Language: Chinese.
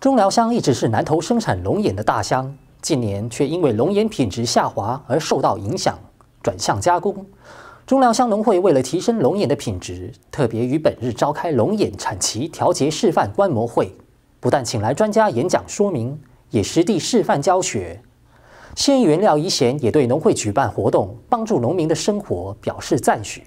中寮乡一直是南投生产龙眼的大乡，近年却因为龙眼品质下滑而受到影响，转向加工。中寮乡农会为了提升龙眼的品质，特别于本日召开龙眼产期调节示范观摩会，不但请来专家演讲说明，也实地示范教学。县原料宜贤也对农会举办活动，帮助农民的生活表示赞许。